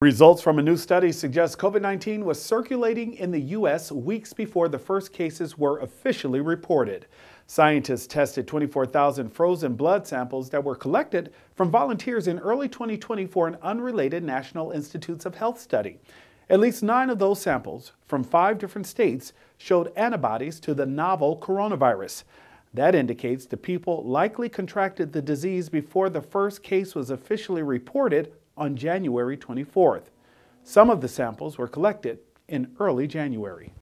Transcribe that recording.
Results from a new study suggest COVID 19 was circulating in the U.S. weeks before the first cases were officially reported. Scientists tested 24,000 frozen blood samples that were collected from volunteers in early 2020 for an unrelated National Institutes of Health study. At least nine of those samples from five different states showed antibodies to the novel coronavirus. That indicates the people likely contracted the disease before the first case was officially reported on January 24th. Some of the samples were collected in early January.